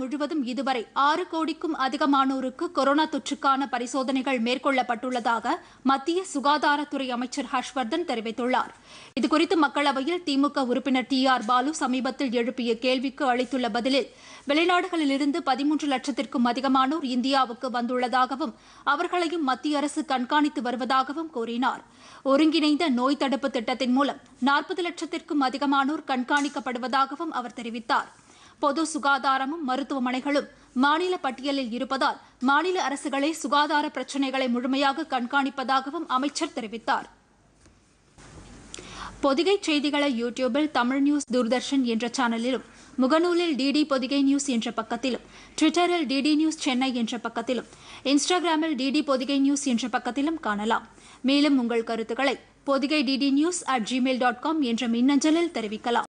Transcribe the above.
முழுவதும் இதுவரை ஆறு கோடிக்கும் அதிகமானோருக்கு கொரோனா தொற்றுக்கான பரிசோதனைகள் மேற்கொள்ளப்பட்டுள்ளதாக மத்திய சுகாதாரத்துறை அமைச்சர் ஹர்ஷ்வர்தன் தெரிவித்துள்ளார் இதுகுறித்து மக்களவையில் திமுக உறுப்பினர் டி ஆர் பாலு சமீபத்தில் எழுப்பிய கேள்விக்கு அளித்துள்ள பதிலில் வெளிநாடுகளிலிருந்து பதிமூன்று லட்சத்திற்கும் அதிகமானோர் இந்தியாவுக்கு வந்துள்ளதாகவும் அவர்களையும் மத்திய அரசு கண்காணித்து வருவதாகவும் கூறினார் ஒருங்கிணைந்த நோய் தடுப்பு திட்டத்தின் மூலம் நாற்பது லட்சத்திற்கும் அதிகமானோர் கண்காணிக்கப்படுவதாகவும் அவர் தெரிவித்தாா் பொது சுகாதாரமும் மருத்துவமனைகளும் மாநில பட்டியலில் இருப்பதால் மாநில அரசுகளே சுகாதார பிரச்சினைகளை முழுமையாக கண்காணிப்பதாகவும் அமைச்சர் தெரிவித்தார் பொதிகை செய்திகளை யூடியூபில் தமிழ் நியூஸ் தூர்தர்ஷன் என்ற சேனலிலும் முகநூலில் டிடி பொதிகை நியூஸ் என்ற பக்கத்திலும் ட்விட்டரில் டிடி நியூஸ் சென்னை என்ற பக்கத்திலும் இன்ஸ்டாகிராமில் டிடி பொதிகை நியூஸ் என்ற பக்கத்திலும் காணலாம் மேலும் உங்கள் கருத்துக்களை Podhigai DD news at Gmail dot com என்ற மின்னஞ்சலில் தெரிவிக்கலாம்